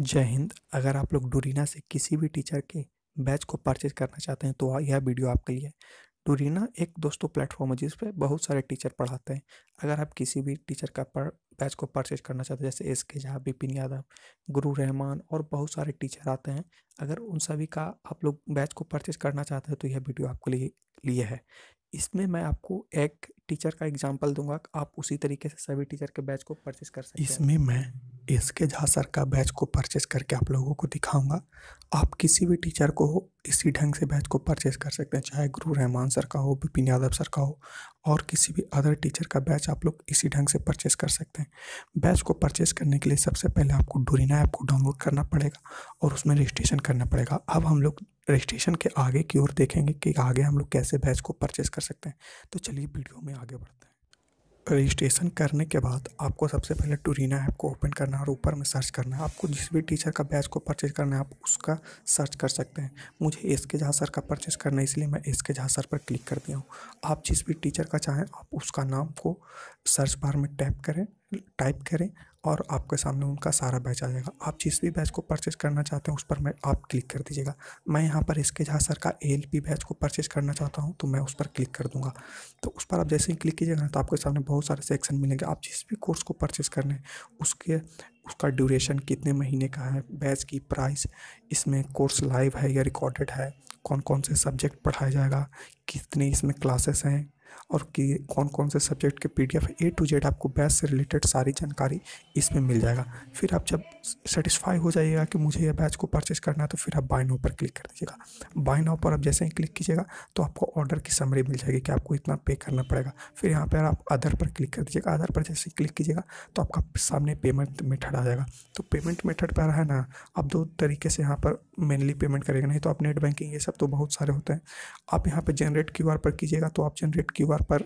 जय हिंद अगर आप लोग डोरीना से किसी भी टीचर के बैच को परचेज करना चाहते हैं तो यह वीडियो आपके लिए डोरीना एक दोस्तों प्लेटफॉर्म है जिस पर बहुत सारे टीचर पढ़ाते हैं अगर आप किसी भी टीचर का पर बैच को परचेज करना चाहते हैं जैसे एस के झा बिपिन यादव गुरु रहमान और बहुत सारे टीचर आते हैं अगर उन सभी का आप लोग बैच को परचेज करना चाहते हैं तो यह वीडियो आपके लिए लिए है इसमें मैं आपको एक टीचर का एग्जाम्पल दूंगा आप उसी तरीके से सभी टीचर के बैच को परचेज कर सकते हैं इसमें मैं एस के झा सर का बैच को परचेस करके आप लोगों को दिखाऊंगा आप किसी भी टीचर को इसी ढंग से बैच को परचेस कर सकते हैं चाहे गुरु रहमान सर का हो बिपिन यादव सर का हो और किसी भी अदर टीचर का बैच आप लोग इसी ढंग से परचेस कर सकते हैं बैच को परचेस करने के लिए सबसे पहले आपको डोरीना ऐप को डाउनलोड करना पड़ेगा और उसमें रजिस्ट्रेशन करना पड़ेगा अब हम लोग रजिस्ट्रेशन के आगे की ओर देखेंगे कि आगे हम लोग कैसे बैच को परचेस कर सकते हैं तो चलिए वीडियो में आगे बढ़ते हैं रजिस्ट्रेशन करने के बाद आपको सबसे पहले टूरिना ऐप को ओपन करना है और ऊपर में सर्च करना है आपको जिस भी टीचर का बैच को परचेज करना है आप उसका सर्च कर सकते हैं मुझे एस के झा सर का परचेज करना है इसलिए मैं एस के झा सर पर क्लिक कर दिया हूँ आप जिस भी टीचर का चाहें आप उसका नाम को सर्च बार में टैप करें टाइप करें और आपके सामने उनका सारा बैच आ जाएगा आप जिस भी बैच को परचेस करना चाहते हैं उस पर मैं आप क्लिक कर दीजिएगा मैं यहाँ पर इसके जहाँ सर का एल बैच को परचेस करना चाहता हूँ तो मैं उस पर क्लिक कर दूँगा तो उस पर आप जैसे ही क्लिक कीजिएगा तो आपके सामने बहुत सारे सेक्शन मिलेंगे आप जिस भी कोर्स को परचेस करने उसके उसका ड्यूरेशन कितने महीने का है बैच की प्राइस इसमें कोर्स लाइव है या रिकॉर्डेड है कौन कौन से सब्जेक्ट पढ़ाया जाएगा कितने इसमें क्लासेस हैं और कि कौन कौन से सब्जेक्ट के पीडीएफ ए टू जेड आपको बैच से रिलेटेड सारी जानकारी इसमें मिल जाएगा फिर आप जब सेटिस्फाई हो जाइएगा कि मुझे यह बैच को परचेस करना है तो फिर आप बाय नाउ पर क्लिक कर दीजिएगा बाय नाउ पर आप जैसे ही क्लिक कीजिएगा तो आपको ऑर्डर की समरी मिल जाएगी कि आपको इतना पे करना पड़ेगा फिर यहाँ पर आप अदर पर क्लिक कर दीजिएगा अदर पर जैसे ही क्लिक कीजिएगा तो आपका सामने पेमेंट मेथड आ जाएगा तो पेमेंट मेथड पर है ना आप दो तरीके से यहाँ पर मेनली पेमेंट करेंगे नहीं तो आप नेट बैंकिंग ये सब तो बहुत सारे होते हैं आप यहाँ पर जनरेट क्यू पर कीजिएगा तो आप जनरेट क्यू आर पर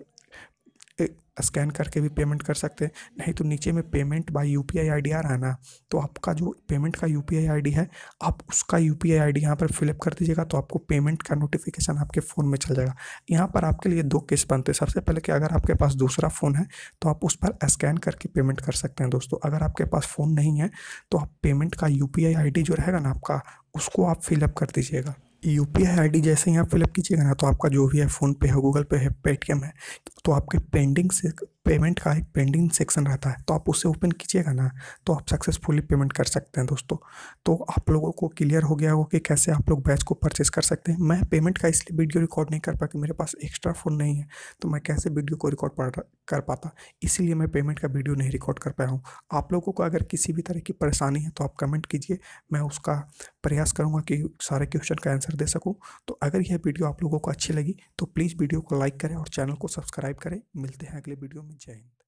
स्कैन करके भी पेमेंट कर सकते हैं नहीं तो नीचे में payment by U P I I D आ रहा है ना तो आपका जो पेमेंट का U P I I D है आप उसका U P I I D यहाँ पर फिलअप कर दीजिएगा तो आपको पेमेंट का नोटिफिकेशन आपके फ़ोन में चल जाएगा यहाँ पर आपके लिए दो केस बनते हैं सबसे पहले कि अगर आपके पास दूसरा फ़ोन है तो आप उस पर स्कैन करके पेमेंट कर सकते हैं दोस्तों अगर आपके पास फ़ोन नहीं है तो आप पेमेंट का U P I I D जो रहेगा ना आपका उसको आप फिलअप कर दीजिएगा U P I I D जैसे ही आप फिलअप कीजिएगा ना तो आपका जो भी है फ़ोनपे है गूगल पे है पेटीएम है तो आपके पेंडिंग से पेमेंट का एक पेंडिंग सेक्शन रहता है तो आप उसे ओपन कीजिएगा ना तो आप सक्सेसफुली पेमेंट कर सकते हैं दोस्तों तो आप लोगों को क्लियर हो गया होगा कि कैसे आप लोग बैच को परचेस कर सकते हैं मैं पेमेंट का इसलिए वीडियो रिकॉर्ड नहीं कर पाया मेरे पास एक्स्ट्रा फ़ोन नहीं है तो मैं कैसे वीडियो को रिकॉर्ड कर पाता इसीलिए मैं पेमेंट का वीडियो नहीं रिकॉर्ड कर पाया हूँ आप लोगों को अगर किसी भी तरह की परेशानी है तो आप कमेंट कीजिए मैं उसका प्रयास करूँगा कि सारे क्वेश्चन का आंसर दे सकूँ तो अगर यह वीडियो आप लोगों को अच्छी लगी तो प्लीज़ वीडियो को लाइक करें और चैनल को सब्सक्राइब सब्सक्राइब करें मिलते हैं अगले वीडियो में जय हिंद